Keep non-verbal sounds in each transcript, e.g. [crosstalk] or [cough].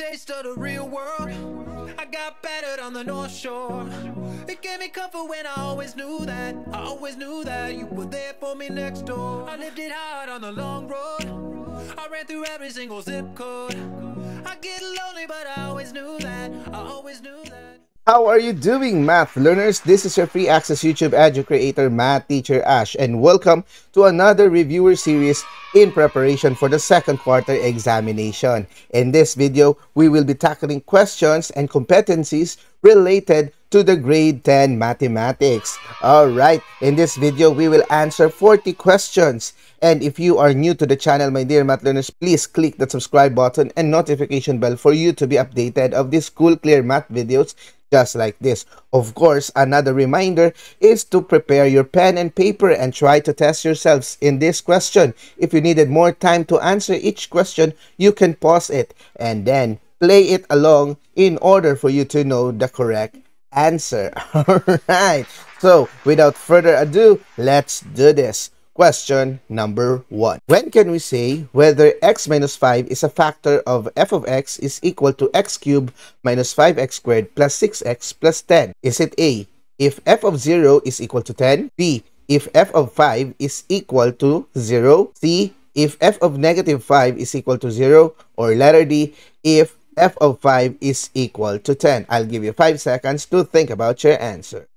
taste of the real world. I got battered on the North Shore. It gave me comfort when I always knew that. I always knew that you were there for me next door. I lived it hard on the long road. I ran through every single zip code. I get lonely, but I always knew that. I always knew that. How are you doing, math learners? This is your free access YouTube Agile creator, Math Teacher Ash, and welcome to another reviewer series in preparation for the second quarter examination. In this video, we will be tackling questions and competencies related to the grade 10 mathematics. Alright, in this video, we will answer 40 questions. And if you are new to the channel, my dear math learners, please click the subscribe button and notification bell for you to be updated of these cool, clear math videos just like this. Of course, another reminder is to prepare your pen and paper and try to test yourselves in this question. If you needed more time to answer each question, you can pause it and then play it along in order for you to know the correct answer. [laughs] Alright, so without further ado, let's do this. Question number 1. When can we say whether x minus 5 is a factor of f of x is equal to x cubed minus 5x squared plus 6x plus 10? Is it A. If f of 0 is equal to 10? B. If f of 5 is equal to 0? C. If f of negative 5 is equal to 0? Or letter D. If f of 5 is equal to 10. I'll give you 5 seconds to think about your answer.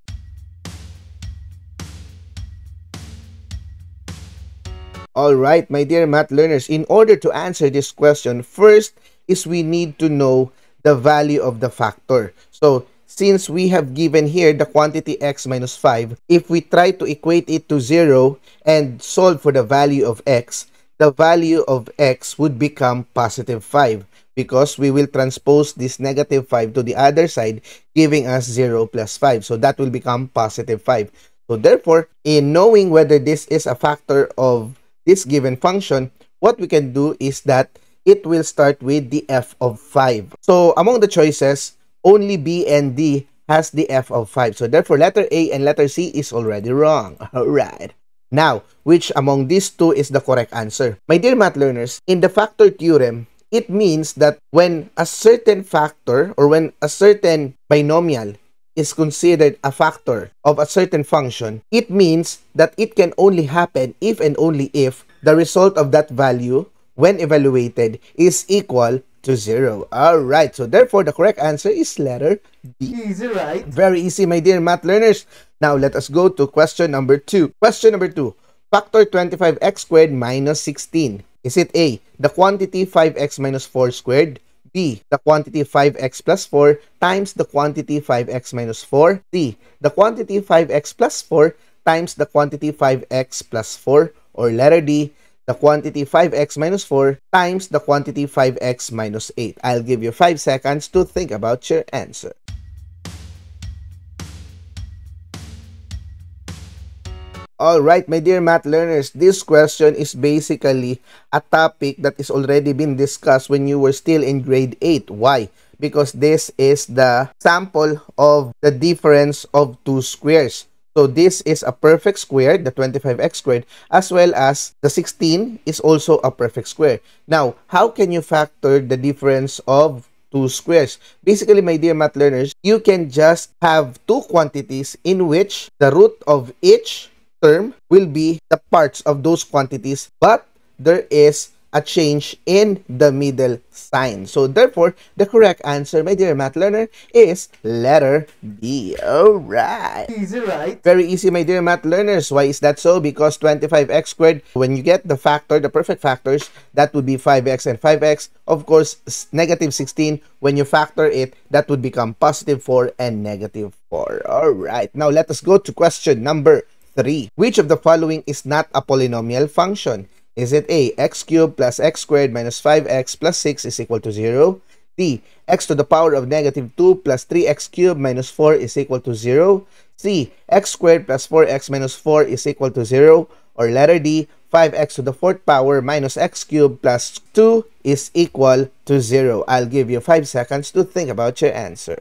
All right, my dear math learners, in order to answer this question, first is we need to know the value of the factor. So since we have given here the quantity x minus 5, if we try to equate it to 0 and solve for the value of x, the value of x would become positive 5 because we will transpose this negative 5 to the other side, giving us 0 plus 5. So that will become positive 5. So therefore, in knowing whether this is a factor of this given function, what we can do is that it will start with the f of 5. So among the choices, only B and D has the f of 5. So therefore, letter A and letter C is already wrong. [laughs] Alright. Now, which among these two is the correct answer? My dear math learners, in the factor theorem, it means that when a certain factor or when a certain binomial is considered a factor of a certain function, it means that it can only happen if and only if the result of that value when evaluated is equal to 0. Alright, so therefore the correct answer is letter D. Easy, right? Very easy, my dear math learners. Now, let us go to question number 2. Question number 2. Factor 25x squared minus 16. Is it A, the quantity 5x minus 4 squared? B. The quantity 5x plus 4 times the quantity 5x minus 4. D. The quantity 5x plus 4 times the quantity 5x plus 4. Or letter D. The quantity 5x minus 4 times the quantity 5x minus 8. I'll give you 5 seconds to think about your answer. All right, my dear math learners, this question is basically a topic that is already been discussed when you were still in grade 8. Why? Because this is the sample of the difference of two squares. So this is a perfect square, the 25x squared, as well as the 16 is also a perfect square. Now, how can you factor the difference of two squares. Basically, my dear math learners, you can just have two quantities in which the root of each term will be the parts of those quantities, but there is a change in the middle sign. So therefore, the correct answer, my dear math learner, is letter B. Alright. Easy, right? Very easy, my dear math learners. Why is that so? Because 25x squared, when you get the factor, the perfect factors, that would be 5x and 5x. Of course, negative 16, when you factor it, that would become positive 4 and negative 4. Alright. Now, let us go to question number 3. Which of the following is not a polynomial function? Is it A, x cubed plus x squared minus 5x plus 6 is equal to 0? D, x to the power of negative 2 plus 3x cubed minus 4 is equal to 0? C, x squared plus 4x minus 4 is equal to 0? Or letter D, 5x to the fourth power minus x cubed plus 2 is equal to 0. I'll give you 5 seconds to think about your answer.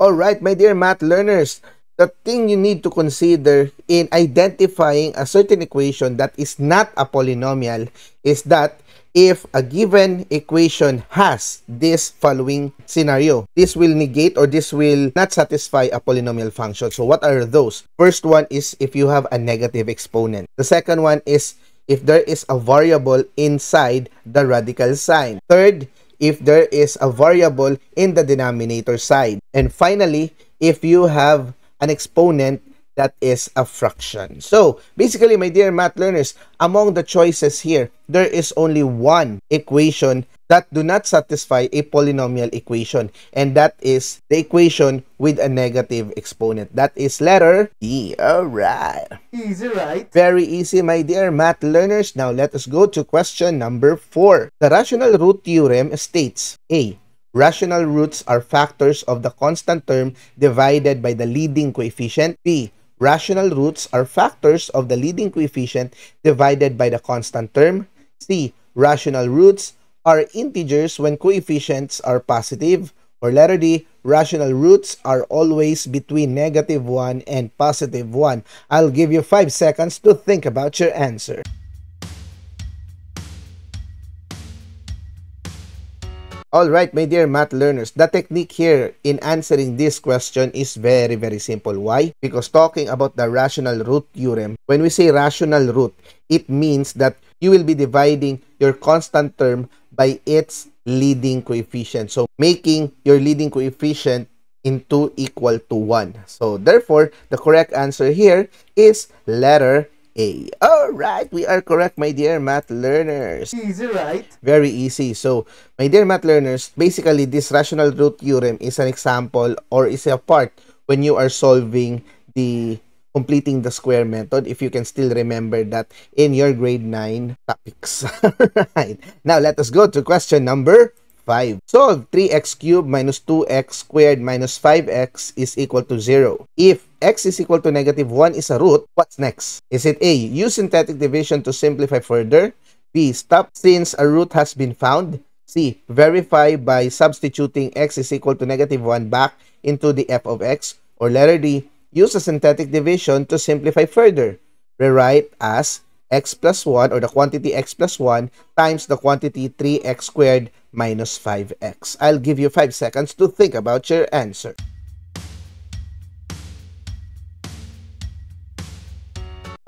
All right, my dear math learners, the thing you need to consider in identifying a certain equation that is not a polynomial is that if a given equation has this following scenario. This will negate or this will not satisfy a polynomial function. So what are those? First one is if you have a negative exponent. The second one is if there is a variable inside the radical sign. Third if there is a variable in the denominator side. And finally, if you have an exponent that is a fraction. So, basically, my dear math learners, among the choices here, there is only one equation that do not satisfy a polynomial equation. And that is the equation with a negative exponent. That is letter D. Alright. Easy, right? Very easy, my dear math learners. Now, let us go to question number 4. The rational root theorem states, A. Rational roots are factors of the constant term divided by the leading coefficient. B. Rational roots are factors of the leading coefficient divided by the constant term. C. Rational roots are integers when coefficients are positive, or letter D, rational roots are always between negative 1 and positive 1. I'll give you 5 seconds to think about your answer. Alright, my dear math learners, the technique here in answering this question is very, very simple. Why? Because talking about the rational root theorem, when we say rational root, it means that you will be dividing your constant term by its leading coefficient. So, making your leading coefficient into equal to 1. So, therefore, the correct answer here is letter A. Alright, we are correct, my dear math learners. Easy, right? Very easy. So, my dear math learners, basically, this rational root theorem is an example or is a part when you are solving the completing the square method if you can still remember that in your grade 9 topics. [laughs] right. Now, let us go to question number 5. Solve 3x cubed minus 2x squared minus 5x is equal to 0. If x is equal to negative 1 is a root, what's next? Is it A. Use synthetic division to simplify further. B. Stop since a root has been found. C. Verify by substituting x is equal to negative 1 back into the f of x. Or letter D use a synthetic division to simplify further. Rewrite as x plus 1 or the quantity x plus 1 times the quantity 3x squared minus 5x. I'll give you 5 seconds to think about your answer.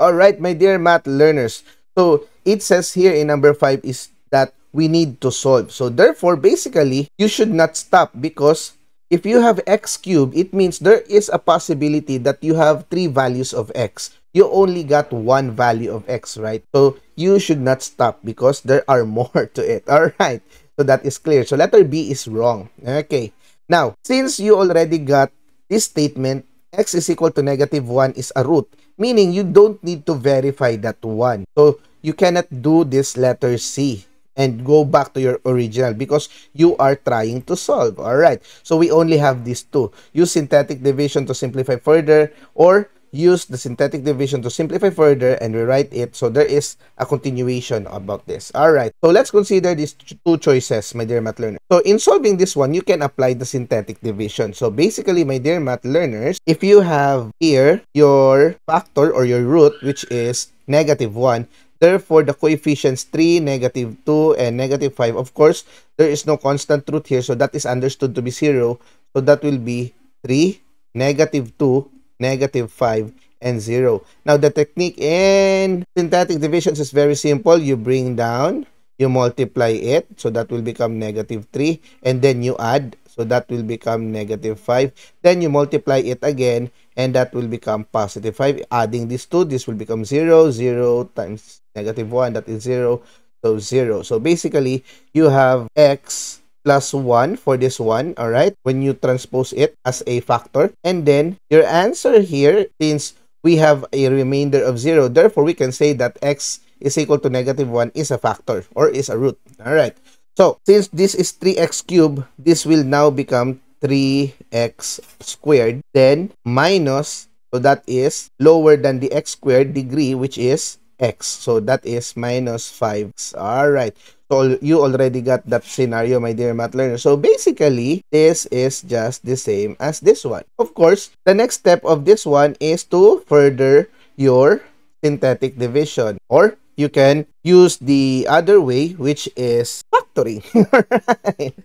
Alright, my dear math learners. So, it says here in number 5 is that we need to solve. So, therefore, basically, you should not stop because if you have x cubed, it means there is a possibility that you have three values of x. You only got one value of x, right? So you should not stop because there are [laughs] more to it. All right. So that is clear. So letter B is wrong. Okay. Now, since you already got this statement, x is equal to negative 1 is a root, meaning you don't need to verify that 1. So you cannot do this letter C. and go back to your original because you are trying to solve. All right. so we only have these two. Use synthetic division to simplify further or use the synthetic division to simplify further and rewrite it. So there is a continuation about this. All right. so let's consider these two choices, my dear math learners. So in solving this one, you can apply the synthetic division. So basically, my dear math learners, if you have here your factor or your root, which is negative 1, Therefore, the coefficients 3, negative 2, and negative 5, of course, there is no constant root here, so that is understood to be 0. So that will be 3, negative 2, negative 5, and 0. Now, the technique in synthetic divisions is very simple. You bring down, you multiply it, so that will become negative 3, and then you add, so that will become negative 5. Then you multiply it again, and that will become positive 5. Adding these two, this will become 0, 0 times negative 1, that is 0, so 0. So basically, you have x plus 1 for this one, alright, when you transpose it as a factor. And then your answer here, since we have a remainder of 0, therefore we can say that x is equal to negative 1 is a factor or is a root, alright. So, since this is 3x cubed, this will now become 3x squared. Then, minus, so that is lower than the x squared degree, which is x. So that is minus 5. all right So you already got that scenario, my dear math learner. So basically, this is just the same as this one. Of course, the next step of this one is to further your synthetic division or you can use the other way, which is factoring.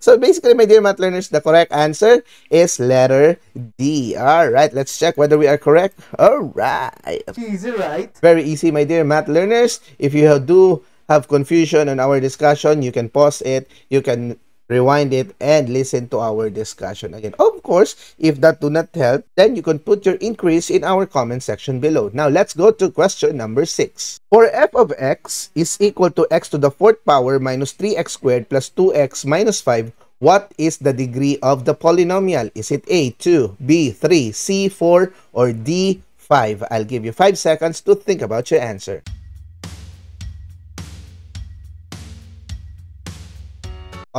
[laughs] so basically, my dear math learners, the correct answer is letter D. All right, let's check whether we are correct. All right. Easy, right? Very easy, my dear math learners. If you do have confusion on our discussion, you can pause it. You can rewind it and listen to our discussion again. Of course, if that do not help, then you can put your increase in our comment section below. Now, let's go to question number 6. For f of x is equal to x to the fourth power minus 3x squared plus 2x minus 5, what is the degree of the polynomial? Is it A, 2, B, 3, C, 4, or D, 5? I'll give you 5 seconds to think about your answer.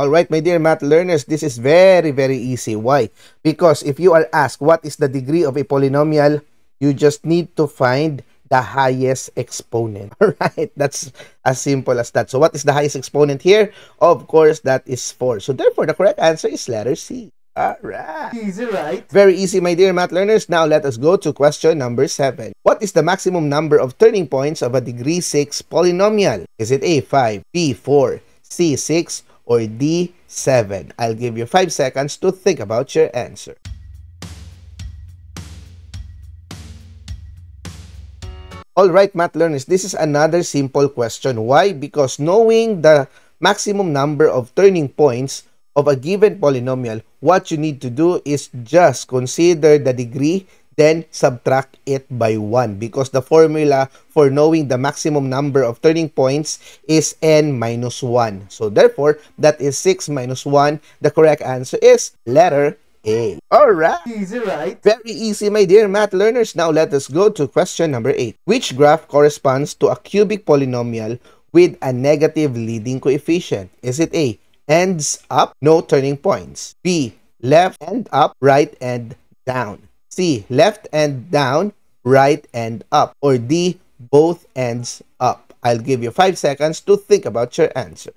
Alright, my dear math learners, this is very, very easy. Why? Because if you are asked what is the degree of a polynomial, you just need to find the highest exponent. [laughs] Alright, that's as simple as that. So what is the highest exponent here? Of course, that is 4. So therefore, the correct answer is letter C. Alright. Easy, right? Very easy, my dear math learners. Now, let us go to question number 7. What is the maximum number of turning points of a degree 6 polynomial? Is it A, 5, B, 4, C, 6, or D7? I'll give you 5 seconds to think about your answer. Alright, math learners, this is another simple question. Why? Because knowing the maximum number of turning points of a given polynomial, what you need to do is just consider the degree then subtract it by 1 because the formula for knowing the maximum number of turning points is n minus 1. So therefore, that is 6 minus 1. The correct answer is letter A. Alright! Easy, right? Very easy, my dear math learners. Now let us go to question number 8. Which graph corresponds to a cubic polynomial with a negative leading coefficient? Is it A, ends up, no turning points? B, left and up, right and down? C. Left and down, right and up. Or D. Both ends up. I'll give you 5 seconds to think about your answer.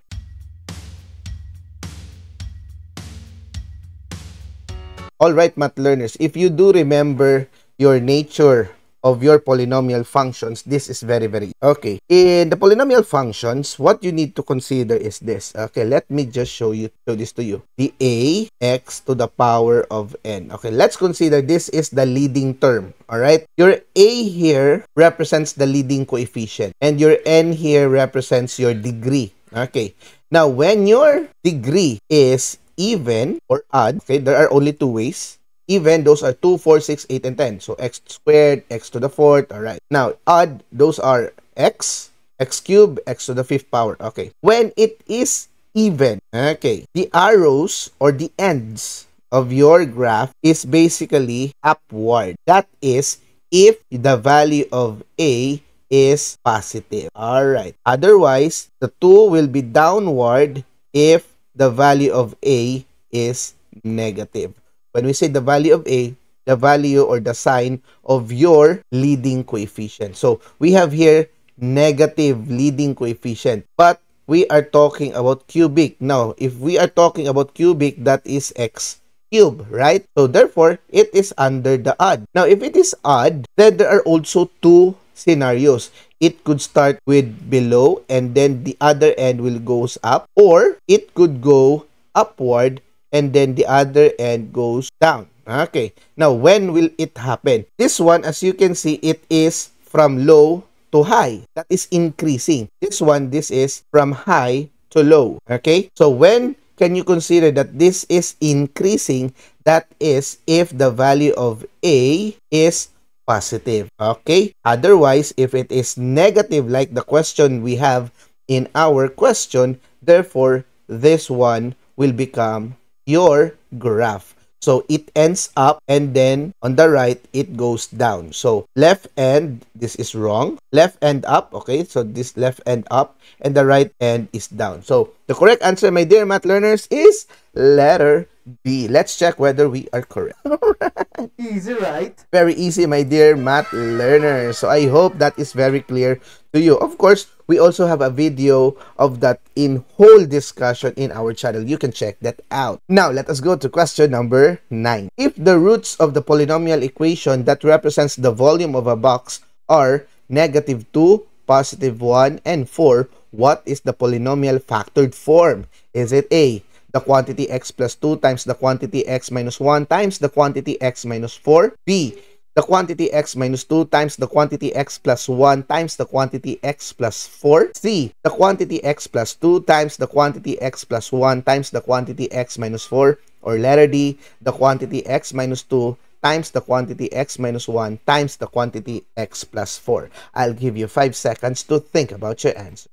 Alright, math learners, if you do remember your nature of your polynomial functions, this is very, very okay. In the polynomial functions, what you need to consider is this. Okay, let me just show you show this to you. The a x to the power of n. Okay, let's consider this is the leading term. All right, your a here represents the leading coefficient, and your n here represents your degree. Okay, now when your degree is even or odd, okay, there are only two ways even those are 2 4 6 8 and 10 so x squared x to the fourth all right now odd those are x x cubed x to the fifth power okay when it is even okay the arrows or the ends of your graph is basically upward that is if the value of a is positive all right otherwise the two will be downward if the value of a is negative When we say the value of A, the value or the sign of your leading coefficient. So we have here negative leading coefficient, but we are talking about cubic. Now, if we are talking about cubic, that is x cube, right? So therefore, it is under the odd. Now, if it is odd, then there are also two scenarios. It could start with below and then the other end will goes up or it could go upward and then the other end goes down. Okay, now when will it happen? This one, as you can see, it is from low to high. That is increasing. This one, this is from high to low. Okay, so when can you consider that this is increasing? That is if the value of A is positive. Okay, otherwise, if it is negative like the question we have in our question, therefore, this one will become your graph. So it ends up and then on the right, it goes down. So left end, this is wrong. Left end up, okay? So this left end up and the right end is down. So the correct answer, my dear math learners, is letter B. Let's check whether we are correct. [laughs] easy, right? Very easy, my dear math learner. So I hope that is very clear to you. Of course, we also have a video of that in whole discussion in our channel. You can check that out. Now, let us go to question number 9. If the roots of the polynomial equation that represents the volume of a box are negative 2, positive 1, and 4, what is the polynomial factored form? Is it A, the quantity x plus 2 times the quantity x minus 1 times the quantity x minus 4. B, the quantity x minus 2 times the quantity x plus 1 times the quantity x plus 4. C, the quantity x plus 2 times the quantity x plus 1 times the quantity x minus 4. Or letter D, the quantity x minus 2 times the quantity x minus 1 times the quantity x plus 4. I'll give you 5 seconds to think about your answer.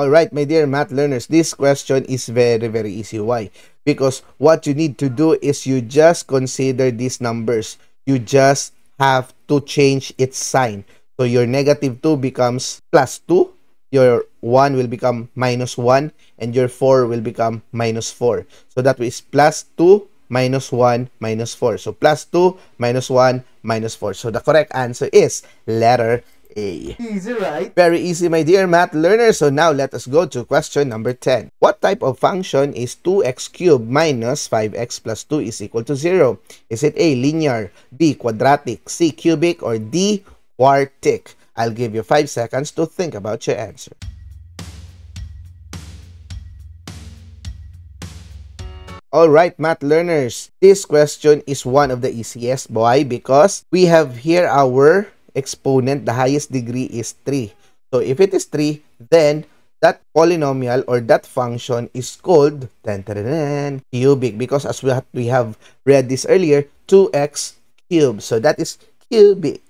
Alright, my dear math learners, this question is very, very easy. Why? Because what you need to do is you just consider these numbers. You just have to change its sign. So your negative 2 becomes plus 2, your 1 will become minus 1, and your 4 will become minus 4. So that is plus 2 minus 1 minus 4. So plus 2 minus 1 minus 4. So the correct answer is letter A. Easy, right? Very easy, my dear math learner. So now let us go to question number 10. What type of function is 2x cubed minus 5x plus 2 is equal to 0? Is it A, linear, B, quadratic, C, cubic, or D, quartic? I'll give you 5 seconds to think about your answer. Alright, math learners, this question is one of the easiest, boy, because we have here our exponent, the highest degree is 3. So if it is 3, then that polynomial or that function is called ten, ten, ten, cubic because as we have, we have read this earlier, 2x cubed. So that is cubic.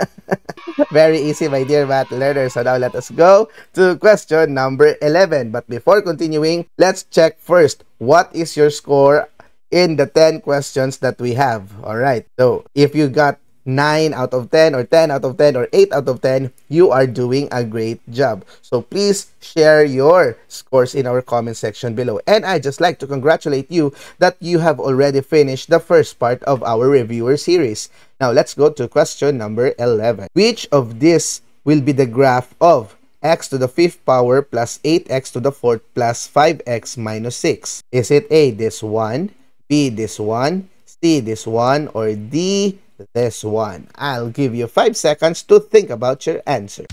[laughs] Very easy, my dear math learners. So now let us go to question number 11. But before continuing, let's check first what is your score in the 10 questions that we have. All right. So if you got 9 out of 10 or 10 out of 10 or 8 out of 10, you are doing a great job. So please share your scores in our comment section below. And I just like to congratulate you that you have already finished the first part of our reviewer series. Now let's go to question number 11. Which of these will be the graph of x to the fifth power plus 8x to the fourth plus 5x minus 6? Is it A, this one, B, this one, C, this one, or D, this one. I'll give you 5 seconds to think about your answer.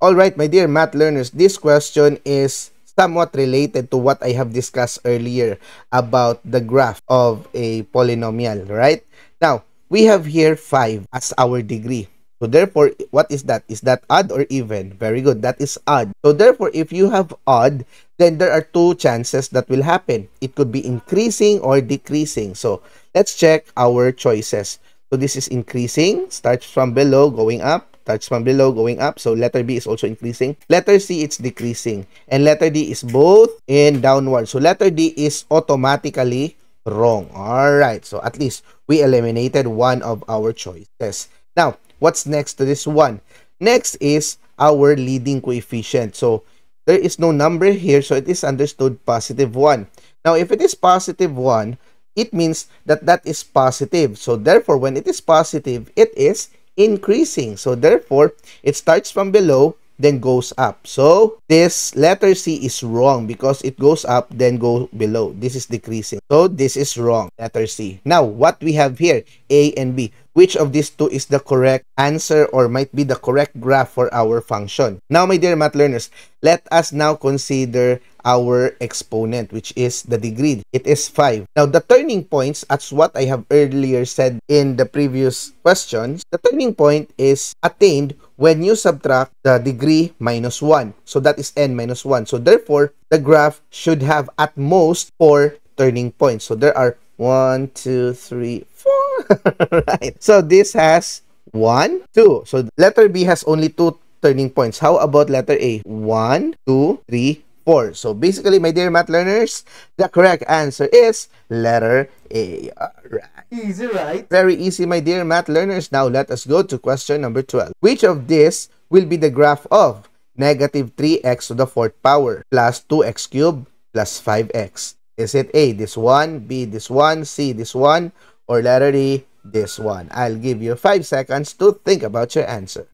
Alright, my dear math learners, this question is somewhat related to what I have discussed earlier about the graph of a polynomial, right? Now, we have here 5 as our degree. So therefore, what is that? Is that odd or even? Very good. That is odd. So therefore, if you have odd, then there are two chances that will happen. It could be increasing or decreasing. So let's check our choices. So this is increasing, starts from below, going up, starts from below, going up. So letter B is also increasing. Letter C, it's decreasing. And letter D is both in downward. So letter D is automatically wrong. All right. So at least we eliminated one of our choices. Now, What's next to this one? Next is our leading coefficient. So there is no number here, so it is understood positive 1. Now, if it is positive 1, it means that that is positive. So therefore, when it is positive, it is increasing. So therefore, it starts from below, then goes up. So this letter C is wrong because it goes up, then go below. This is decreasing. So this is wrong, letter C. Now, what we have here, A and B which of these two is the correct answer or might be the correct graph for our function. Now, my dear math learners, let us now consider our exponent, which is the degree. It is 5. Now, the turning points, as what I have earlier said in the previous questions, the turning point is attained when you subtract the degree minus 1. So, that is n minus 1. So, therefore, the graph should have at most 4 turning points. So, there are one, two, three, four. [laughs] right. So this has one, two. So letter B has only two turning points. How about letter A? One, two, three, four. So basically, my dear math learners, the correct answer is letter A. Right. Easy, right? Very easy, my dear math learners. Now let us go to question number 12. Which of this will be the graph of negative 3x to the fourth power plus 2x cubed plus 5x? Is it A, this one, B, this one, C, this one, or letter D, this one? I'll give you 5 seconds to think about your answer.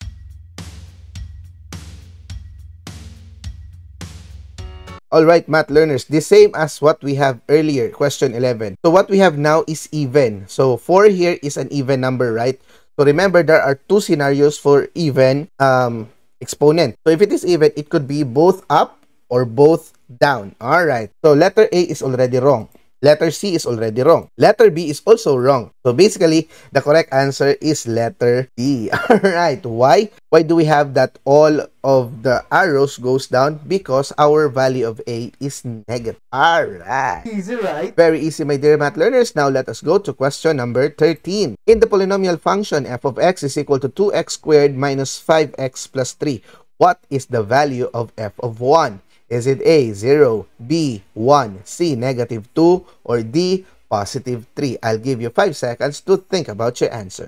Alright, math learners, the same as what we have earlier, question 11. So what we have now is even. So 4 here is an even number, right? So remember, there are two scenarios for even um, exponent. So if it is even, it could be both up or both down. Alright, so letter A is already wrong. Letter C is already wrong. Letter B is also wrong. So basically, the correct answer is letter D. [laughs] Alright, why? Why do we have that all of the arrows goes down? Because our value of A is negative. Alright. Easy, right? Very easy, my dear math learners. Now let us go to question number 13. In the polynomial function, f of x is equal to 2x squared minus 5x plus 3. What is the value of f of 1? Is it A, 0, B, 1, C, negative 2, or D, positive 3? I'll give you 5 seconds to think about your answer.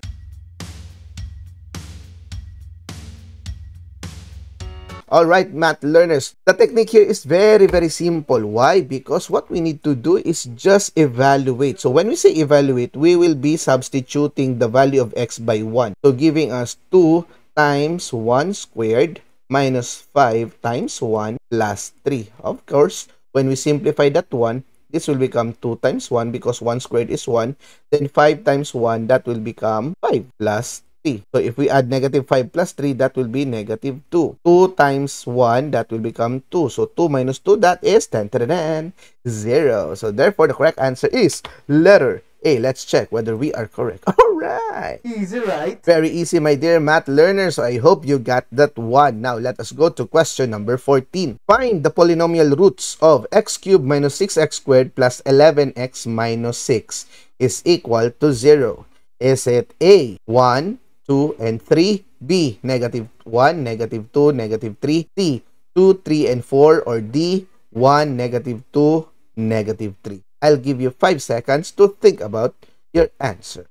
Alright, math learners, the technique here is very, very simple. Why? Because what we need to do is just evaluate. So when we say evaluate, we will be substituting the value of x by 1. So giving us 2 times 1 squared minus 5 times 1 plus 3. Of course, when we simplify that one, this will become 2 times 1 because 1 squared is 1. Then 5 times 1, that will become 5 plus 3. So if we add negative 5 plus 3, that will be negative 2. 2 times 1, that will become 2. So 2 minus 2, that is 10, 10, 10, 0. So therefore, the correct answer is letter Hey, let's check whether we are correct. [laughs] All right. Easy, right? Very easy, my dear math learner. So I hope you got that one. Now, let us go to question number 14. Find the polynomial roots of x cubed minus 6x squared plus 11x minus 6 is equal to 0. Is it A, 1, 2, and 3? B, negative 1, negative 2, negative 3? C, 2, 3, and 4? Or D, 1, negative 2, negative 3? I'll give you 5 seconds to think about your answer.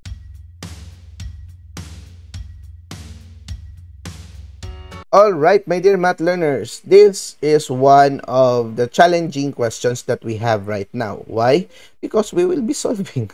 Alright, my dear math learners, this is one of the challenging questions that we have right now. Why? Because we will be [laughs] solving,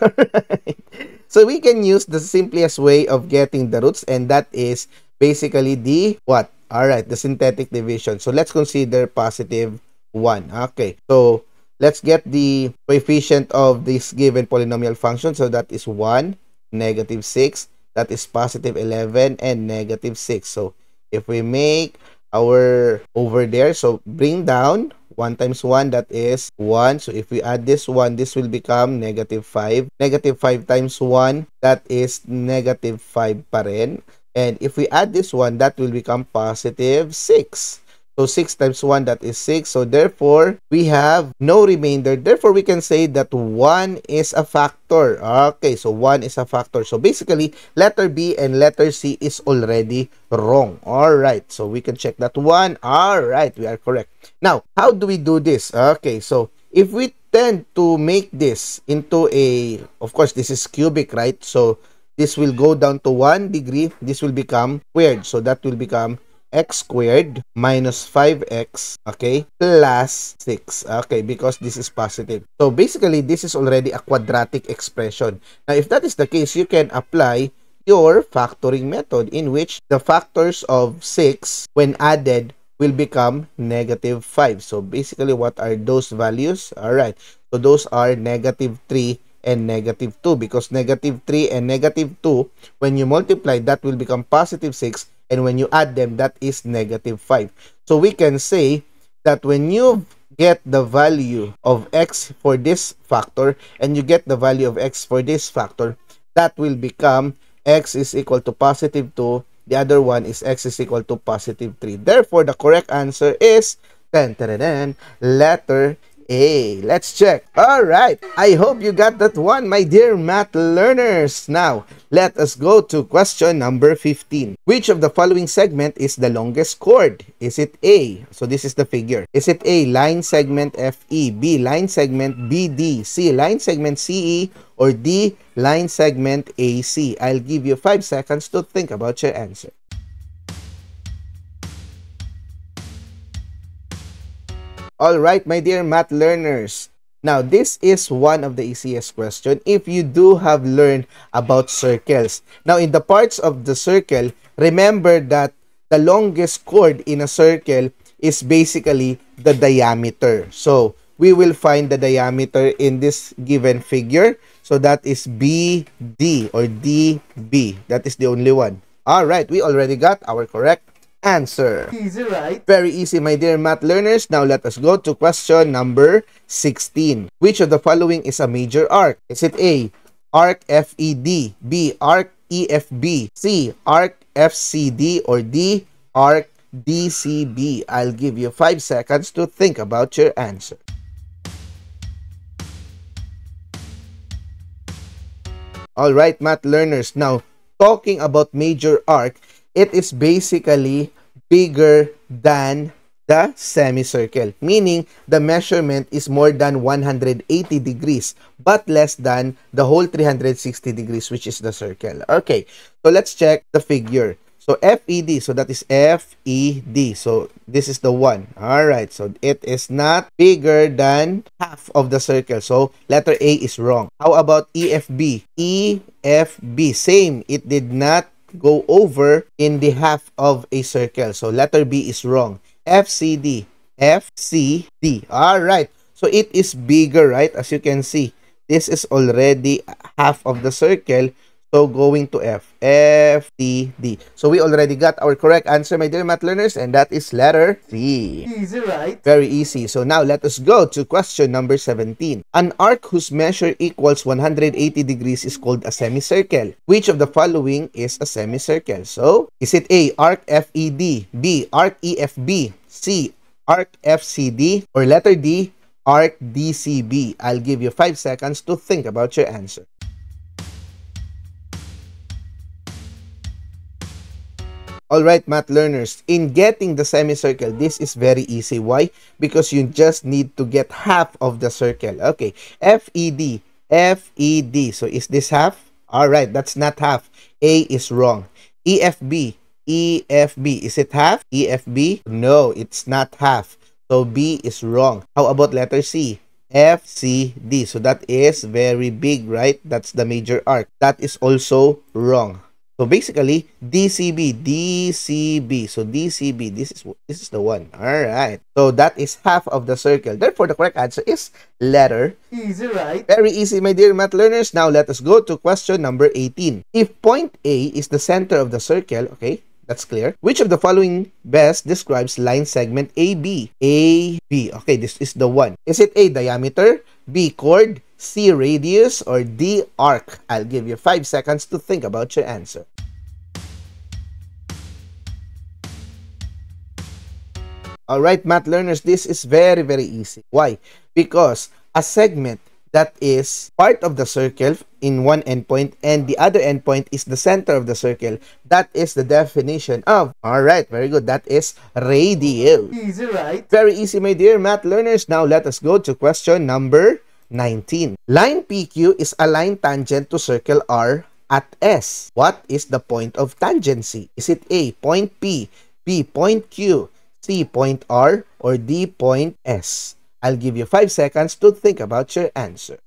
So we can use the simplest way of getting the roots and that is basically the what? Alright, the synthetic division. So let's consider positive 1. Okay, so Let's get the coefficient of this given polynomial function. So that is 1, negative 6. That is positive 11 and negative 6. So if we make our over there, so bring down 1 times 1, that is 1. So if we add this 1, this will become negative 5. Negative 5 times 1, that is negative 5 pa rin. And if we add this 1, that will become positive 6. So 6 times 1, that is 6. So therefore, we have no remainder. Therefore, we can say that 1 is a factor. Okay, so 1 is a factor. So basically, letter B and letter C is already wrong. Alright, so we can check that 1. Alright, we are correct. Now, how do we do this? Okay, so if we tend to make this into a, of course, this is cubic, right? So this will go down to 1 degree. This will become squared. So that will become x squared minus 5x, okay, plus 6, okay, because this is positive. So basically, this is already a quadratic expression. Now, if that is the case, you can apply your factoring method in which the factors of 6 when added will become negative 5. So basically, what are those values? Alright, so those are negative 3 and negative 2 because negative 3 and negative 2, when you multiply, that will become positive 6 And when you add them, that is negative 5. So we can say that when you get the value of x for this factor and you get the value of x for this factor, that will become x is equal to positive 2. The other one is x is equal to positive 3. Therefore, the correct answer is ten, letter Hey, let's check. All right, I hope you got that one, my dear math learners. Now, let us go to question number 15. Which of the following segment is the longest chord? Is it A? So this is the figure. Is it A, line segment FE, B, line segment BD, C, line segment CE, or D, line segment AC? I'll give you 5 seconds to think about your answer. Alright, my dear math learners. Now, this is one of the easiest question if you do have learned about circles. Now, in the parts of the circle, remember that the longest chord in a circle is basically the diameter. So, we will find the diameter in this given figure. So, that is BD or DB. That is the only one. All right, we already got our correct answer. Easy, right? Very easy, my dear math learners. Now let us go to question number 16. Which of the following is a major arc? Is it A, arc FED, B, arc EFB, C, arc FCD, or D, arc DCB? I'll give you 5 seconds to think about your answer. Alright, math learners. Now, talking about major arc, it is basically bigger than the semicircle, meaning the measurement is more than 180 degrees, but less than the whole 360 degrees, which is the circle. Okay, so let's check the figure. So FED, so that is FED. So this is the one. All right, so it is not bigger than half of the circle. So letter A is wrong. How about EFB? EFB, same. It did not go over in the half of a circle. So letter B is wrong. FCD. FCD. Alright. So it is bigger, right? As you can see, this is already half of the circle. So going to F, F, T, D. So we already got our correct answer, my dear math learners, and that is letter C. Easy, right? Very easy. So now let us go to question number 17. An arc whose measure equals 180 degrees is called a semicircle. Which of the following is a semicircle? So is it A, arc FED, B, arc EFB, C, arc FCD, or letter D, arc DCB? I'll give you 5 seconds to think about your answer. Alright, math learners, in getting the semicircle, this is very easy. Why? Because you just need to get half of the circle. Okay, FED, FED. So is this half? Alright, that's not half. A is wrong. EFB, EFB. Is it half? EFB? No, it's not half. So B is wrong. How about letter C? FCD. So that is very big, right? That's the major arc. That is also wrong. So basically, DCB, DCB. So DCB, this is this is the one. All right. So that is half of the circle. Therefore, the correct answer is letter. Easy, right? Very easy, my dear math learners. Now let us go to question number 18. If point A is the center of the circle, okay, that's clear. Which of the following best describes line segment AB? AB. Okay, this is the one. Is it A, diameter? B, chord? C radius, or D arc? I'll give you 5 seconds to think about your answer. Alright, math learners, this is very, very easy. Why? Because a segment that is part of the circle in one endpoint and the other endpoint is the center of the circle. That is the definition of. Alright, very good. That is radius. Easy, right? Very easy, my dear math learners. Now, let us go to question number 19. Line PQ is a line tangent to circle R at S. What is the point of tangency? Is it A, point P, B, point Q, C, point R, or D, point S? I'll give you 5 seconds to think about your answer.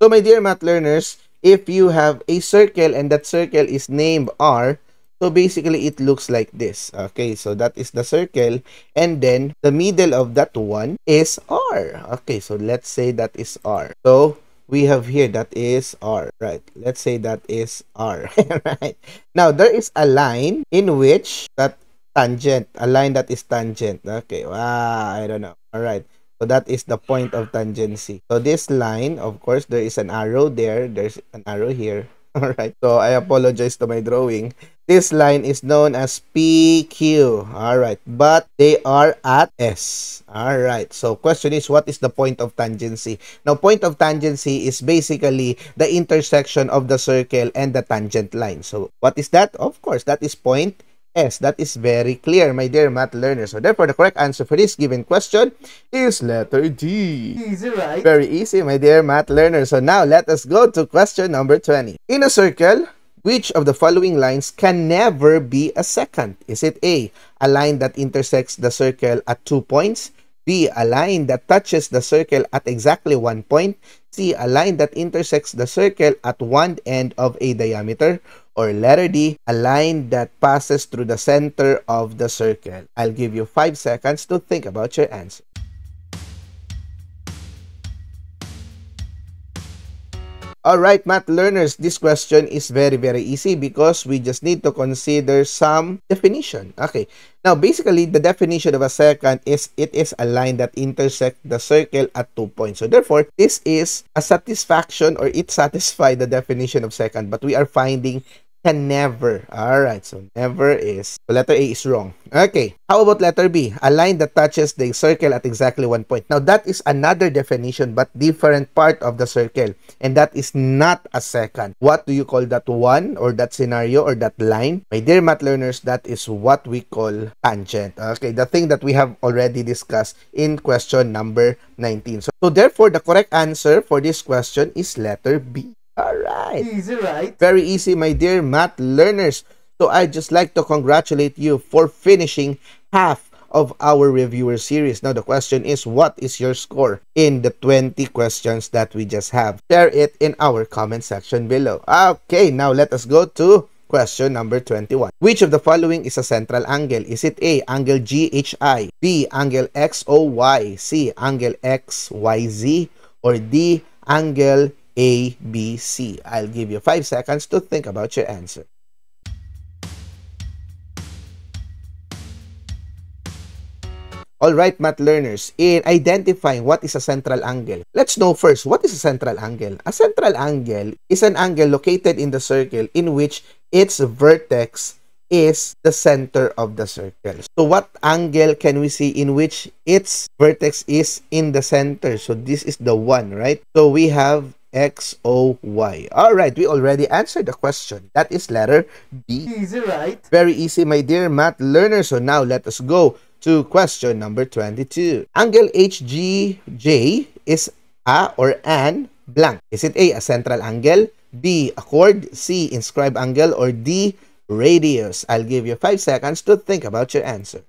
So my dear math learners, if you have a circle and that circle is named R, so basically, it looks like this. Okay, so that is the circle. And then the middle of that one is R. Okay, so let's say that is R. So we have here that is R, right? Let's say that is R, [laughs] right? Now, there is a line in which that tangent, a line that is tangent. Okay, wow, I don't know. All right. So that is the point of tangency. So this line, of course, there is an arrow there. There's an arrow here. [laughs] Alright, so I apologize to my drawing. This line is known as PQ. Alright, but they are at S. Alright, so question is, what is the point of tangency? Now, point of tangency is basically the intersection of the circle and the tangent line. So, what is that? Of course, that is point Yes, that is very clear, my dear math learner. So therefore, the correct answer for this given question is letter D. Easy, right? Very easy, my dear math learner. So now, let us go to question number 20. In a circle, which of the following lines can never be a second? Is it A, a line that intersects the circle at two points? B, a line that touches the circle at exactly one point? C, a line that intersects the circle at one end of a diameter? or letter D, a line that passes through the center of the circle. I'll give you 5 seconds to think about your answer. Alright, math learners, this question is very, very easy because we just need to consider some definition. Okay, now basically the definition of a second is it is a line that intersects the circle at two points. So therefore, this is a satisfaction or it satisfies the definition of second but we are finding can never. Alright, so never is, so letter A is wrong. Okay, how about letter B? A line that touches the circle at exactly one point. Now, that is another definition but different part of the circle. And that is not a second. What do you call that one or that scenario or that line? My dear math learners, that is what we call tangent. Okay, the thing that we have already discussed in question number 19. So, so therefore, the correct answer for this question is letter B. All right. Easy, right? Very easy, my dear math learners. So I'd just like to congratulate you for finishing half of our reviewer series. Now the question is, what is your score in the 20 questions that we just have? Share it in our comment section below. Okay, now let us go to Question number 21. Which of the following is a central angle? Is it A, angle GHI, B, angle XOY, C, angle XYZ, or D, angle a, B, C. I'll give you five seconds to think about your answer. Alright, math learners, in identifying what is a central angle, let's know first, what is a central angle? A central angle is an angle located in the circle in which its vertex is the center of the circle. So what angle can we see in which its vertex is in the center? So this is the one, right? So we have X, O, Y. All right, we already answered the question. That is letter B. Easy, right? Very easy, my dear math learner. So now let us go to question number 22. Angle HGJ is a or an blank. Is it A, a central angle, B, a chord, C, inscribed angle, or D, radius? I'll give you 5 seconds to think about your answer.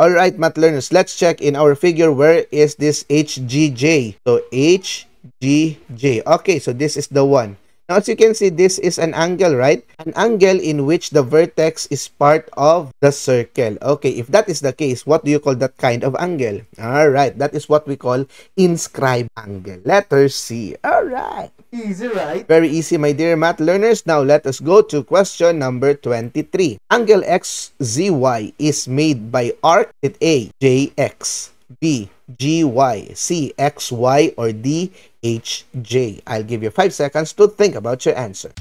All right, math learners, let's check in our figure where is this HGJ. So, HGJ. Okay, so this is the one. Now, as you can see, this is an angle, right? An angle in which the vertex is part of the circle. Okay, if that is the case, what do you call that kind of angle? All right, that is what we call inscribed angle. Letter C. All right. Easy, right? Very easy, my dear math learners. Now, let us go to question number 23. Angle XZY is made by arc at A, JX. B, G, Y, C, X, Y, or D, H, J? I'll give you five seconds to think about your answer.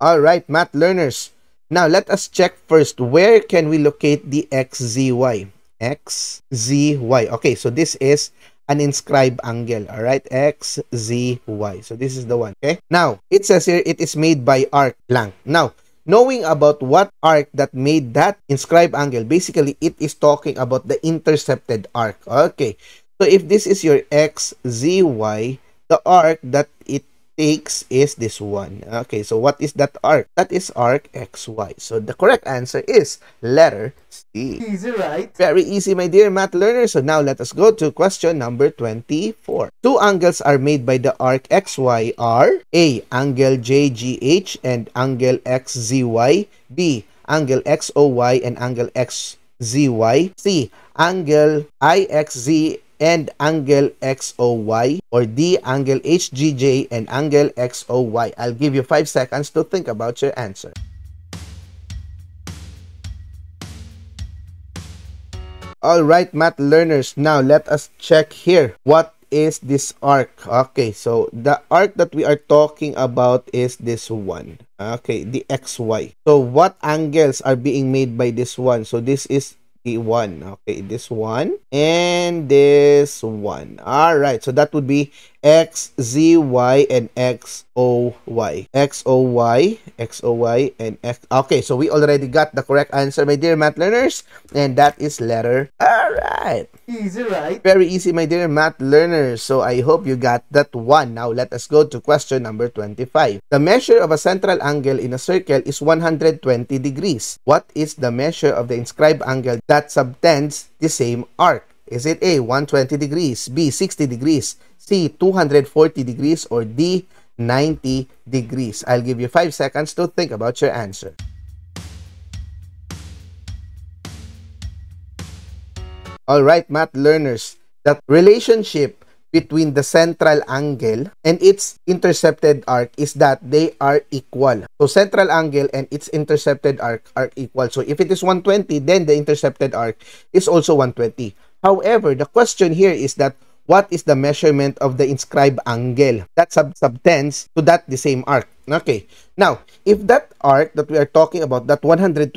All right, math learners. Now let us check first where can we locate the X Z Y. X Z Y. Okay, so this is an inscribed angle. All right, XZY. So this is the one. Okay. Now it says here it is made by arc blank. Now knowing about what arc that made that inscribed angle, basically it is talking about the intercepted arc. Okay, so if this is your x, z, y, the arc that it takes is this one. Okay, so what is that arc? That is arc xy. So the correct answer is letter Easy, right? Very easy, my dear math learner. So now let us go to question number 24. Two angles are made by the arc XY are A. Angle JGH and angle XZY B. Angle XOY and angle XZY C. Angle IXZ and angle XOY or D angle HGJ and angle XOY. I'll give you 5 seconds to think about your answer. All right, math learners, now let us check here. What is this arc? Okay, so the arc that we are talking about is this one. Okay, the XY. So what angles are being made by this one? So this is the one. Okay, this one and this one. All right, so that would be X, Z, Y, and X, O, Y. X, O, Y, X, O, Y, and X. Okay, so we already got the correct answer, my dear math learners. And that is letter. All right. Easy, right? Very easy, my dear math learners. So I hope you got that one. Now let us go to question number 25. The measure of a central angle in a circle is 120 degrees. What is the measure of the inscribed angle that subtends the same arc? Is it A, 120 degrees, B, 60 degrees, C, 240 degrees, or D, 90 degrees? I'll give you 5 seconds to think about your answer. Alright, math learners, that relationship between the central angle and its intercepted arc is that they are equal. So central angle and its intercepted arc are equal. So if it is 120, then the intercepted arc is also 120. However, the question here is that what is the measurement of the inscribed angle that sub subtends to that the same arc? Okay, now if that arc that we are talking about, that 120,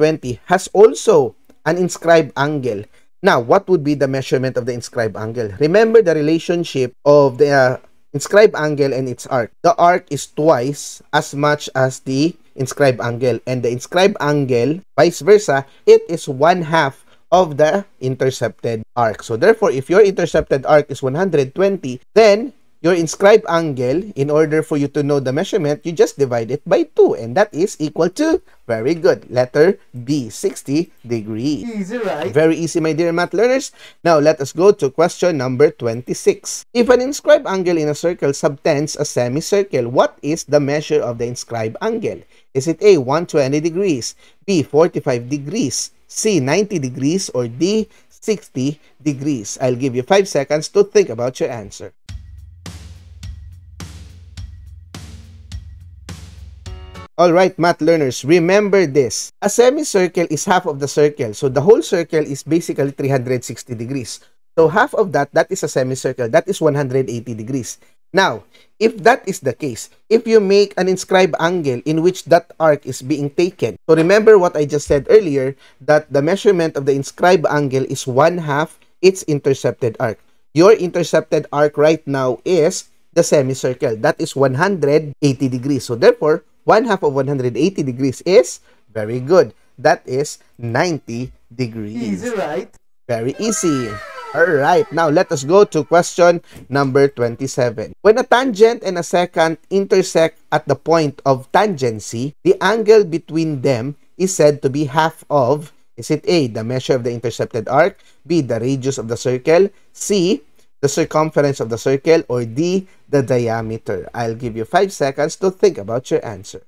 has also an inscribed angle, now what would be the measurement of the inscribed angle? Remember the relationship of the uh, inscribed angle and its arc. The arc is twice as much as the inscribed angle and the inscribed angle, vice versa, it is one half of the intercepted arc. So therefore, if your intercepted arc is 120, then your inscribed angle, in order for you to know the measurement, you just divide it by 2. And that is equal to, very good, letter B, 60 degrees. Easy, right? Very easy, my dear math learners. Now, let us go to question number 26. If an inscribed angle in a circle subtends a semicircle, what is the measure of the inscribed angle? Is it A, 120 degrees, B, 45 degrees, C, 90 degrees, or D, 60 degrees? I'll give you 5 seconds to think about your answer. Alright, math learners, remember this. A semicircle is half of the circle. So the whole circle is basically 360 degrees. So half of that, that is a semicircle. That is 180 degrees. Now, if that is the case, if you make an inscribed angle in which that arc is being taken, so remember what I just said earlier, that the measurement of the inscribed angle is 1 half its intercepted arc. Your intercepted arc right now is the semicircle. That is 180 degrees. So therefore, 1 half of 180 degrees is very good. That is 90 degrees. Easy, right? Very easy. Alright, now let us go to question number 27. When a tangent and a secant intersect at the point of tangency, the angle between them is said to be half of, is it A, the measure of the intercepted arc, B, the radius of the circle, C, the circumference of the circle, or D, the diameter? I'll give you 5 seconds to think about your answer.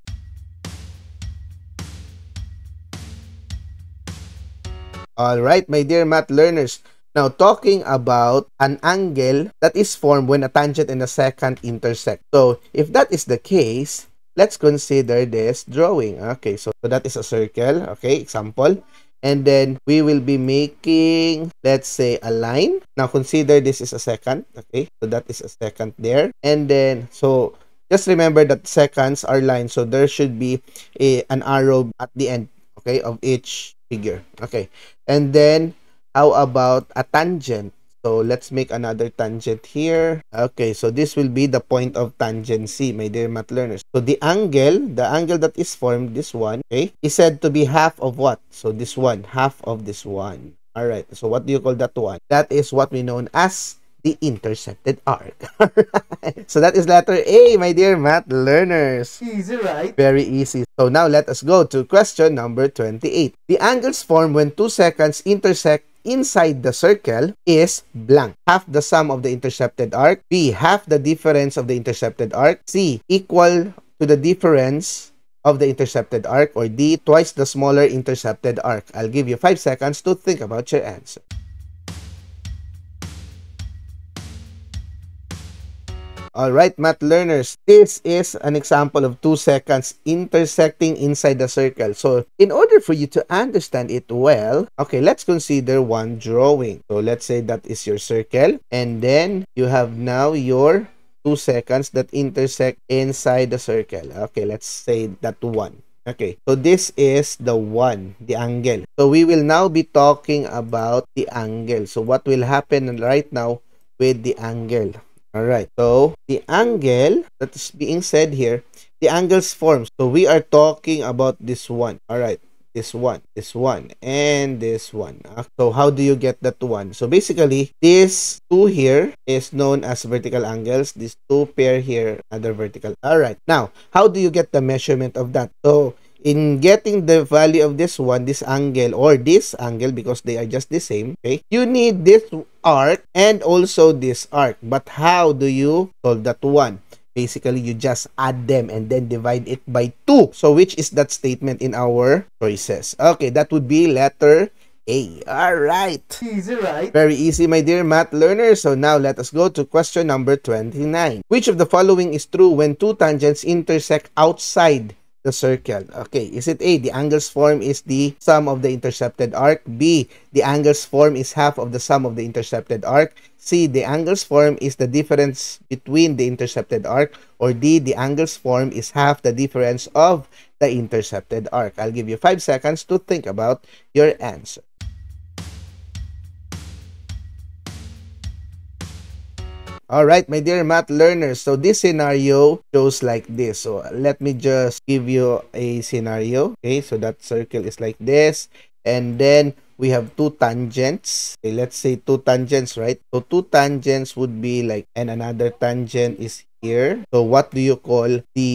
Alright, my dear math learners, now, talking about an angle that is formed when a tangent and a secant intersect. So, if that is the case, let's consider this drawing. Okay, so that is a circle. Okay, example. And then we will be making, let's say, a line. Now, consider this is a second. Okay, so that is a second there. And then, so just remember that seconds are lines. So there should be a, an arrow at the end, okay, of each figure. Okay, and then how about a tangent? So let's make another tangent here. Okay, so this will be the point of tangency, my dear math learners. So the angle, the angle that is formed, this one, okay, is said to be half of what? So this one, half of this one. Alright, so what do you call that one? That is what we known as the intercepted arc. [laughs] so that is letter A, my dear math learners. Easy, right? Very easy. So now let us go to question number 28. The angles formed when two seconds intersect inside the circle is blank. Half the sum of the intercepted arc. B. Half the difference of the intercepted arc. C. Equal to the difference of the intercepted arc. Or D. Twice the smaller intercepted arc. I'll give you 5 seconds to think about your answer. All right, math learners, this is an example of two seconds intersecting inside the circle. So, in order for you to understand it well, okay, let's consider one drawing. So, let's say that is your circle. And then, you have now your two seconds that intersect inside the circle. Okay, let's say that one. Okay, so this is the one, the angle. So, we will now be talking about the angle. So, what will happen right now with the angle? All right. So the angle that is being said here, the angles form. So we are talking about this one. All right. This one, this one, and this one. Ah, so how do you get that one? So basically, this two here is known as vertical angles. These two pair here are vertical. All right. Now, how do you get the measurement of that? So in getting the value of this one, this angle, or this angle, because they are just the same, okay, you need this arc and also this arc. But how do you solve that one? Basically, you just add them and then divide it by 2. So, which is that statement in our choices? Okay, that would be letter A. Alright. Easy, right? Very easy, my dear math learners. So, now let us go to question number 29. Which of the following is true when two tangents intersect outside the circle. Okay, is it A, the angles form is the sum of the intercepted arc? B, the angles form is half of the sum of the intercepted arc? C, the angles form is the difference between the intercepted arc? Or D, the angles form is half the difference of the intercepted arc? I'll give you 5 seconds to think about your answer. All right, my dear math learners. So this scenario goes like this. So let me just give you a scenario. Okay, so that circle is like this. And then we have two tangents. Okay, let's say two tangents, right? So two tangents would be like, and another tangent is here. So what do you call the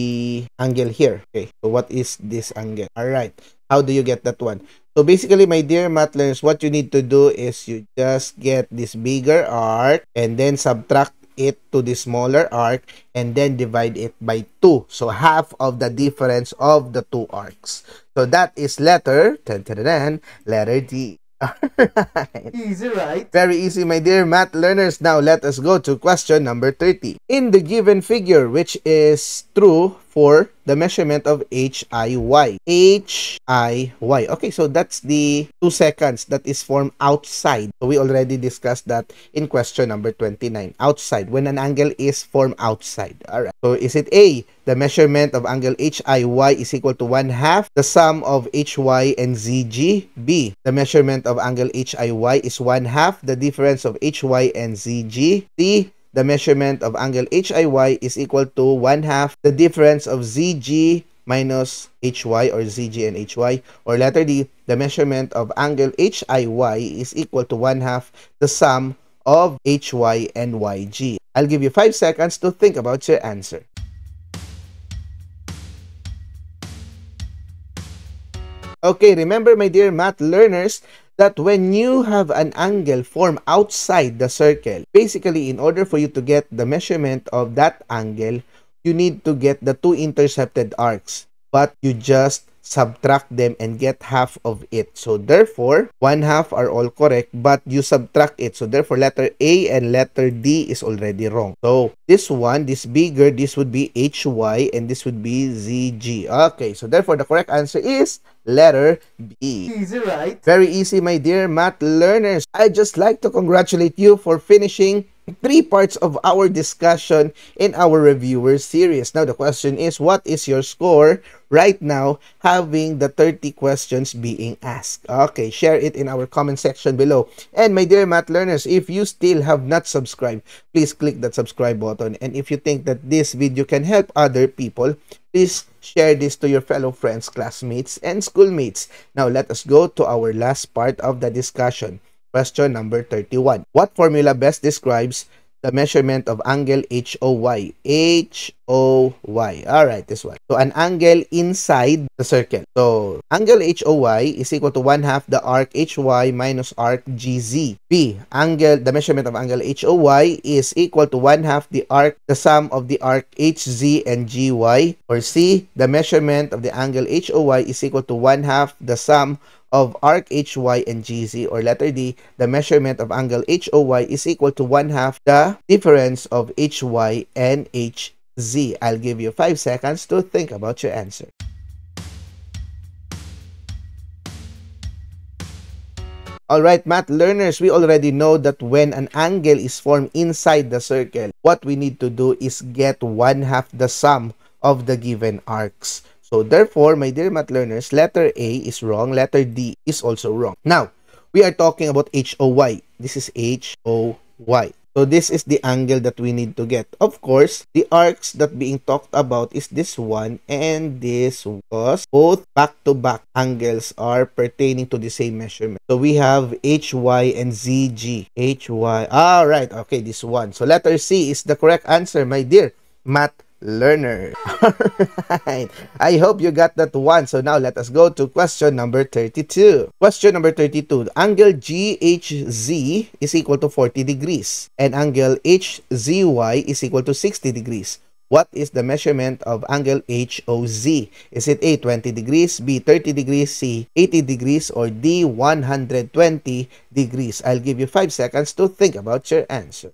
angle here? Okay, so what is this angle? All right, how do you get that one? So basically, my dear math learners, what you need to do is you just get this bigger arc and then subtract it to the smaller arc and then divide it by 2. So half of the difference of the two arcs. So that is letter, dun, dun, dun, letter D. [laughs] Alright. Easy, right? Very easy, my dear math learners. Now, let us go to question number 30. In the given figure, which is true for the measurement of HIY. HIY. Okay, so that's the 2 seconds that is formed outside. So we already discussed that in question number 29. Outside, when an angle is formed outside. Alright, so is it A, the measurement of angle HIY is equal to 1 half the sum of HY and ZG? B, the measurement of angle HIY is 1 half the difference of HY and ZG? C, the measurement of angle HIY is equal to 1 half the difference of ZG minus HY or ZG and HY. Or letter D, the measurement of angle HIY is equal to 1 half the sum of HY and YG. I'll give you 5 seconds to think about your answer. Okay, remember my dear math learners that when you have an angle formed outside the circle, basically in order for you to get the measurement of that angle, you need to get the two intercepted arcs. But you just subtract them and get half of it. So therefore, one half are all correct, but you subtract it. So therefore, letter A and letter D is already wrong. So this one, this bigger, this would be HY and this would be ZG. Okay, so therefore, the correct answer is letter B. Easy, right? Very easy, my dear math learners. i just like to congratulate you for finishing three parts of our discussion in our reviewer series. Now, the question is, what is your score right now having the 30 questions being asked? Okay, share it in our comment section below. And my dear math learners, if you still have not subscribed, please click that subscribe button. And if you think that this video can help other people, please share this to your fellow friends, classmates, and schoolmates. Now, let us go to our last part of the discussion. Question number 31. What formula best describes the measurement of angle HOY? HOY. Alright, this one. So, an angle inside the circle. So, angle HOY is equal to 1 half the arc HY minus arc GZ. B, angle, the measurement of angle HOY is equal to 1 half the arc, the sum of the arc HZ and GY. Or C, the measurement of the angle HOY is equal to 1 half the sum of arc HY and GZ or letter D, the measurement of angle HOY is equal to 1 half the difference of HY and HZ. I'll give you 5 seconds to think about your answer. Alright, math learners, we already know that when an angle is formed inside the circle, what we need to do is get 1 half the sum of the given arcs. So therefore, my dear math learners, letter A is wrong, letter D is also wrong. Now, we are talking about HOY. This is HOY. So this is the angle that we need to get. Of course, the arcs that being talked about is this one and this was both back-to-back -back angles are pertaining to the same measurement. So we have HY and ZG. HY. All right. Okay, this one. So letter C is the correct answer, my dear math learner. [laughs] I hope you got that one. So now let us go to question number 32. Question number 32. Angle GHZ is equal to 40 degrees and angle HZY is equal to 60 degrees. What is the measurement of angle HOZ? Is it A, 20 degrees, B, 30 degrees, C, 80 degrees, or D, 120 degrees? I'll give you 5 seconds to think about your answer.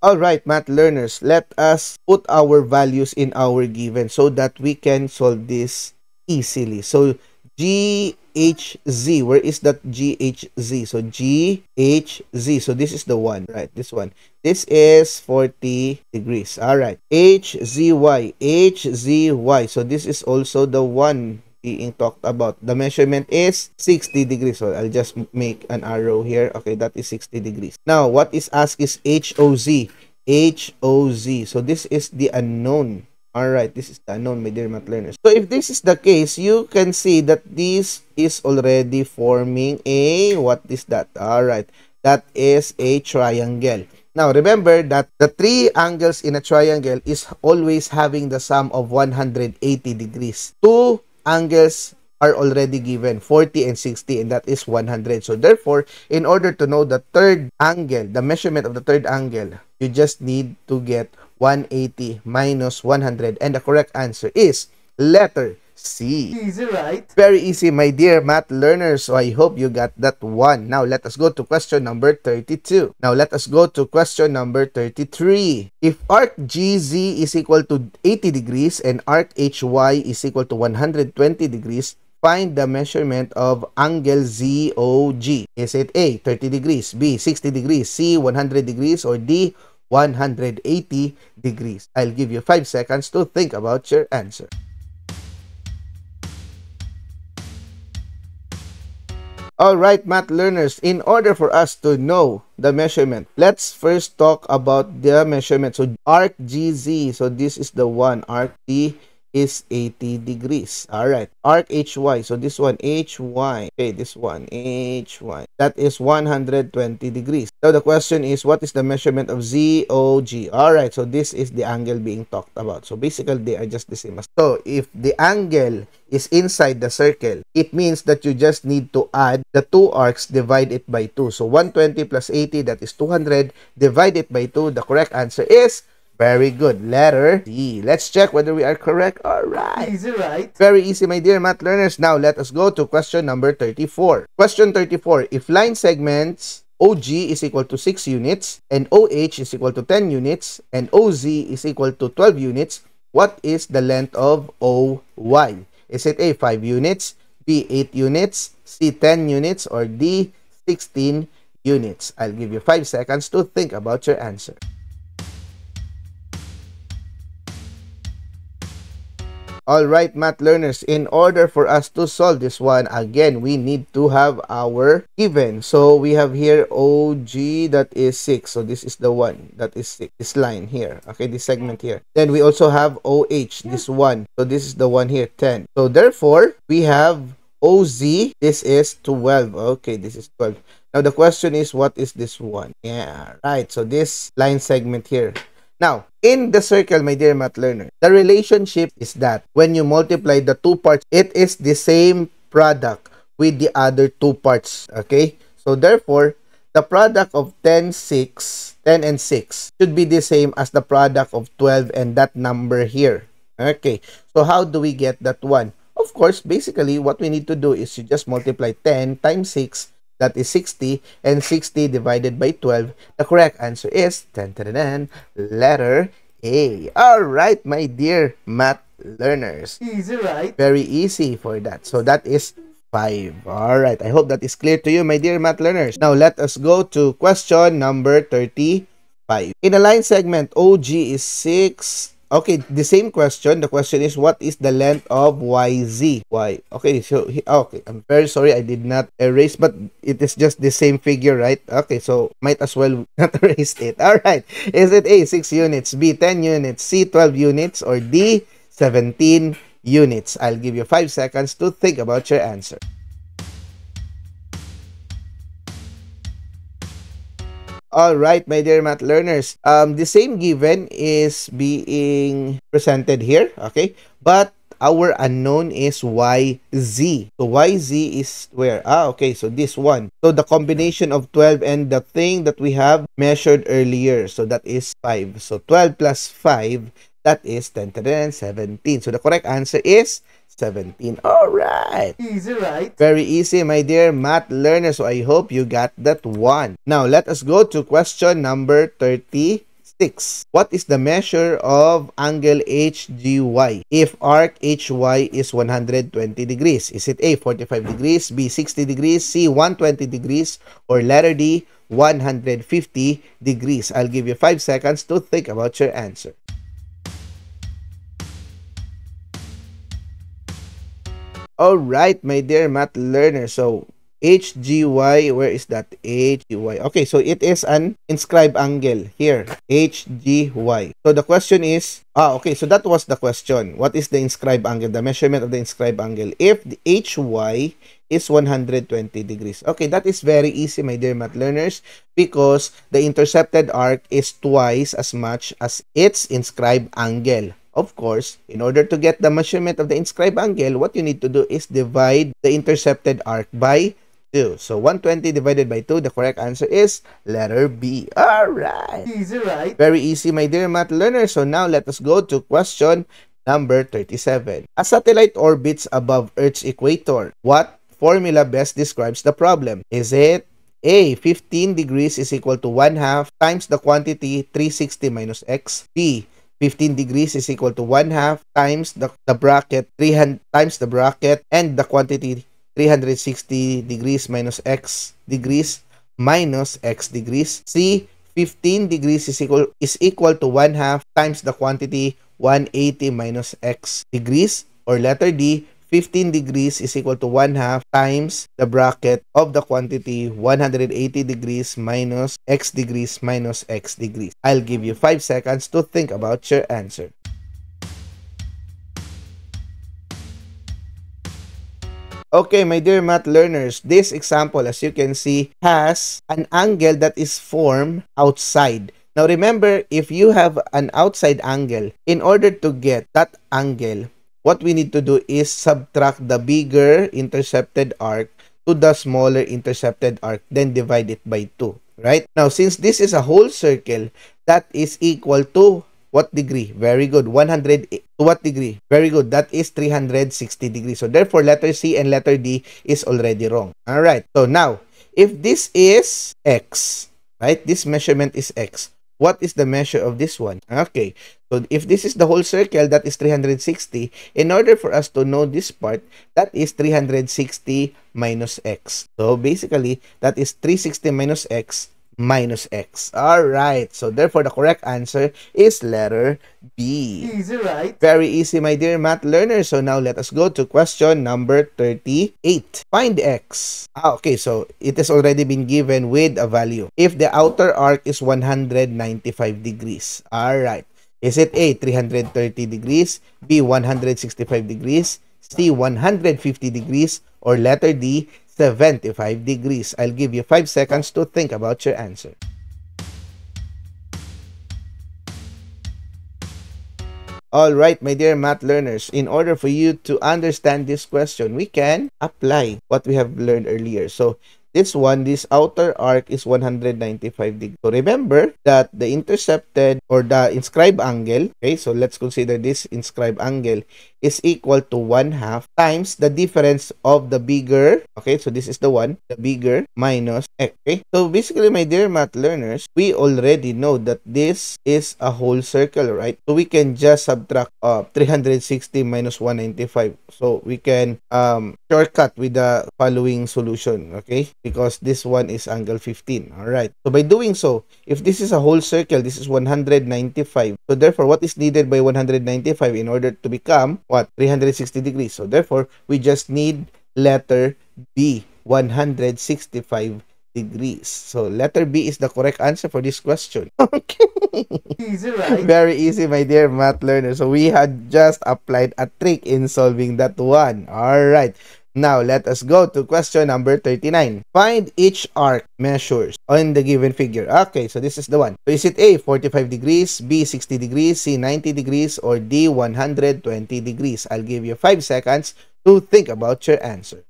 All right, math learners, let us put our values in our given so that we can solve this easily. So GHZ, where is that GHZ? So GHZ, so this is the one, right? This one. This is 40 degrees. All right. HZY, HZY. So this is also the one being talked about. The measurement is 60 degrees. So I'll just make an arrow here. Okay, that is 60 degrees. Now, what is asked is HOZ. HOZ. So this is the unknown. Alright, this is the unknown, my dear math learners. So if this is the case, you can see that this is already forming a, what is that? Alright, that is a triangle. Now, remember that the three angles in a triangle is always having the sum of 180 degrees. Two angles are already given 40 and 60 and that is 100 so therefore in order to know the third angle the measurement of the third angle you just need to get 180 minus 100 and the correct answer is letter see. Easy, right? Very easy, my dear math learners. So I hope you got that one. Now, let us go to question number 32. Now, let us go to question number 33. If arc GZ is equal to 80 degrees and arc HY is equal to 120 degrees, Find the measurement of angle ZOG. Is it A, 30 degrees, B, 60 degrees, C, 100 degrees, or D, 180 degrees? I'll give you 5 seconds to think about your answer. All right, math learners, in order for us to know the measurement, let's first talk about the measurement. So arc GZ, so this is the one, arc GZ is 80 degrees. All right. arc HY. So this one, HY. Okay, this one, HY. That is 120 degrees. Now the question is, what is the measurement of ZOG? All right. so this is the angle being talked about. So basically, they are just the same. so if the angle is inside the circle, it means that you just need to add the two arcs, divide it by 2. So 120 plus 80, that is 200. Divide it by 2. The correct answer is Very good. Letter D. Let's check whether we are correct. All right. Easy, right? Very easy, my dear math learners. Now, let us go to question number 34. Question 34. If line segments OG is equal to 6 units, and OH is equal to 10 units, and OZ is equal to 12 units, what is the length of OY? Is it A, 5 units, B, 8 units, C, 10 units, or D, 16 units? I'll give you 5 seconds to think about your answer. Alright, math learners, in order for us to solve this one, again, we need to have our given. So we have here OG that is 6. So this is the one that is 6. This line here. Okay, this segment here. Then we also have OH, this one. So this is the one here, 10. So therefore, we have OZ. This is 12. Okay, this is 12. Now the question is, what is this one? Yeah, right. So this line segment here, Now, in the circle, my dear math learner, the relationship is that when you multiply the two parts, it is the same product with the other two parts. Okay? So, therefore, the product of 10, 6, 10 and 6 should be the same as the product of 12 and that number here. Okay, so how do we get that one? Of course, basically, what we need to do is you just multiply 10 times 6 That is 60 and 60 divided by 12. The correct answer is ten, ten, ten, letter A. All right, my dear math learners. Easy, right? Very easy for that. So that is 5. Alright, I hope that is clear to you, my dear math learners. Now, let us go to question number 35. In a line segment, OG is 6, Okay, the same question. The question is, what is the length of YZ? Y. Okay, so, okay, I'm very sorry I did not erase, but it is just the same figure, right? Okay, so might as well [laughs] not erase it. All right, is it A, 6 units, B, 10 units, C, 12 units, or D, 17 units? I'll give you 5 seconds to think about your answer. All right, my dear math learners. Um, the same given is being presented here, okay? But our unknown is YZ. So YZ is where? Ah, okay. So this one. So the combination of 12 and the thing that we have measured earlier. So that is 5. So 12 plus 5, that is 10 to 17. So the correct answer is 17. All right. Easy, right? Very easy, my dear math learner. So I hope you got that one. Now, let us go to question number 36. What is the measure of angle HGY if arc HY is 120 degrees? Is it A, 45 degrees, B, 60 degrees, C, 120 degrees, or letter D, 150 degrees? I'll give you 5 seconds to think about your answer. Alright, my dear math learner. So, HGY, where is that? HGY. Okay, so it is an inscribed angle here, HGY. So the question is, ah, okay, so that was the question. What is the inscribed angle, the measurement of the inscribed angle? If the HY is 120 degrees. Okay, that is very easy, my dear math learners, because the intercepted arc is twice as much as its inscribed angle. Of course, in order to get the measurement of the inscribed angle, what you need to do is divide the intercepted arc by 2. So 120 divided by 2, the correct answer is letter B. Alright! Easy, right? Very easy, my dear math learner. So now let us go to question number 37. A satellite orbits above Earth's equator. What formula best describes the problem? Is it A, 15 degrees is equal to 1 half times the quantity 360 minus x? B, 15 degrees is equal to 1 half times the, the bracket 300 times the bracket and the quantity 360 degrees minus x degrees minus x degrees. C, 15 degrees is equal, is equal to 1 half times the quantity 180 minus x degrees. Or letter D, 15 degrees is equal to 1 half times the bracket of the quantity 180 degrees minus x degrees minus x degrees. I'll give you 5 seconds to think about your answer. Okay, my dear math learners, this example, as you can see, has an angle that is formed outside. Now remember, if you have an outside angle, in order to get that angle, what we need to do is subtract the bigger intercepted arc to the smaller intercepted arc, then divide it by 2, right? Now, since this is a whole circle, that is equal to what degree? Very good. 100 e- to what degree? Very good. That is 360 degrees. So, therefore, letter C and letter D is already wrong. All right. So, now, if this is X, right? This measurement is X. What is the measure of this one? Okay, so if this is the whole circle, that is 360. In order for us to know this part, that is 360 minus x. So basically, that is 360 minus x minus x. right. so therefore the correct answer is letter B. Easy, right? Very easy, my dear math learner. So now let us go to question number 38. Find x. Ah, okay, so it has already been given with a value. If the outer arc is 195 degrees. All right. Is it A, 330 degrees, B, 165 degrees, C, 150 degrees, or letter D, 75 degrees. I'll give you 5 seconds to think about your answer. Alright, my dear math learners, in order for you to understand this question, we can apply what we have learned earlier. So, this one, this outer arc is 195 degrees. So, remember that the intercepted or the inscribed angle, okay, so let's consider this inscribed angle is equal to 1 half times the difference of the bigger, okay, so this is the 1, the bigger minus x, okay? So basically, my dear math learners, we already know that this is a whole circle, right? So we can just subtract uh, 360 minus 195. So we can um, shortcut with the following solution, okay? Because this one is angle 15, all right? So by doing so, if this is a whole circle, this is 195. So therefore, what is needed by 195 in order to become what? 360 degrees. So therefore, we just need letter B, 165 degrees. So letter B is the correct answer for this question. [laughs] Okay. Easy, right? Very easy, my dear math learner. So we had just applied a trick in solving that one. All right. Now, let us go to question number 39. Find each arc measures on the given figure. Okay, so this is the one. So is it A, 45 degrees, B, 60 degrees, C, 90 degrees, or D, 120 degrees? I'll give you 5 seconds to think about your answer.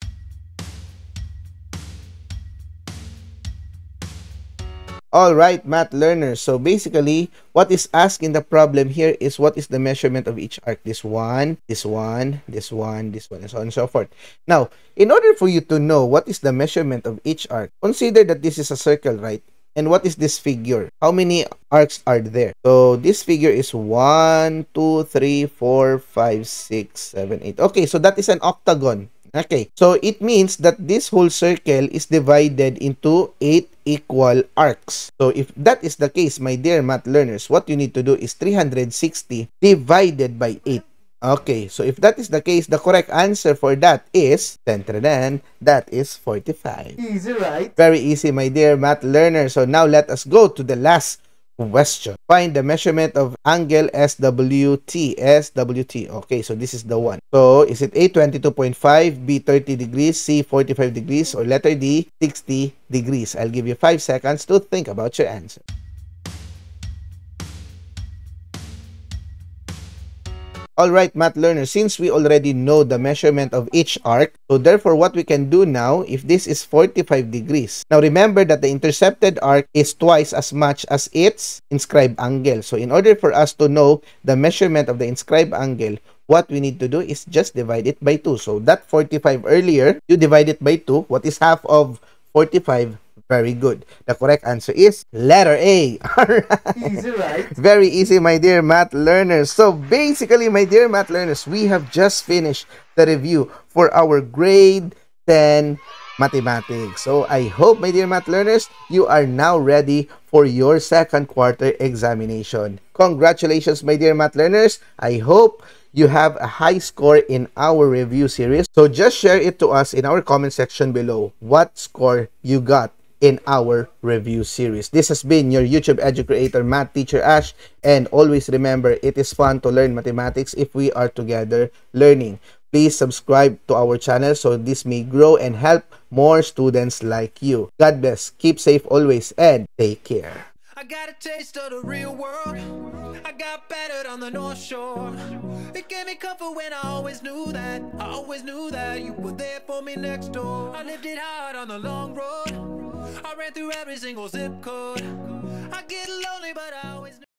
All right, math learners. So basically, what is asked in the problem here is what is the measurement of each arc? This one, this one, this one, this one, and so on and so forth. Now, in order for you to know what is the measurement of each arc, consider that this is a circle, right? And what is this figure? How many arcs are there? So this figure is 1, 2, 3, 4, 5, 6, 7, 8. Okay, so that is an octagon. Okay, so it means that this whole circle is divided into 8 equal arcs. So if that is the case, my dear math learners, what you need to do is 360 divided by 8. Okay, so if that is the case, the correct answer for that is, then then, that is 45. Easy, right? Very easy, my dear math learner. So now let us go to the last question. Find the measurement of angle SWT. SWT. Okay, so this is the one. So, is it A, 22.5, B, 30 degrees, C, 45 degrees, or letter D, 60 degrees? I'll give you 5 seconds to think about your answer. All right, math learner, since we already know the measurement of each arc, so therefore what we can do now if this is 45 degrees. Now remember that the intercepted arc is twice as much as its inscribed angle. So in order for us to know the measurement of the inscribed angle, what we need to do is just divide it by 2. So that 45 earlier, you divide it by 2. What is half of 45? Very good. The correct answer is letter A. [laughs] Easy, right? Very easy, my dear math learners. So basically, my dear math learners, we have just finished the review for our grade 10 mathematics. So I hope, my dear math learners, you are now ready for your second quarter examination. Congratulations, my dear math learners. I hope you have a high score in our review series. So just share it to us in our comment section below what score you got. in our review series. This has been your YouTube educator, Creator, Math Teacher Ash, and always remember, it is fun to learn mathematics if we are together learning. Please subscribe to our channel so this may grow and help more students like you. God bless, keep safe always, and take care. I got a taste of the real world. I got battered on the North Shore. It gave me comfort when I always knew that. I always knew that you were there for me next door. I lived it hard on the long road. I ran through every single zip code. I get lonely, but I always knew.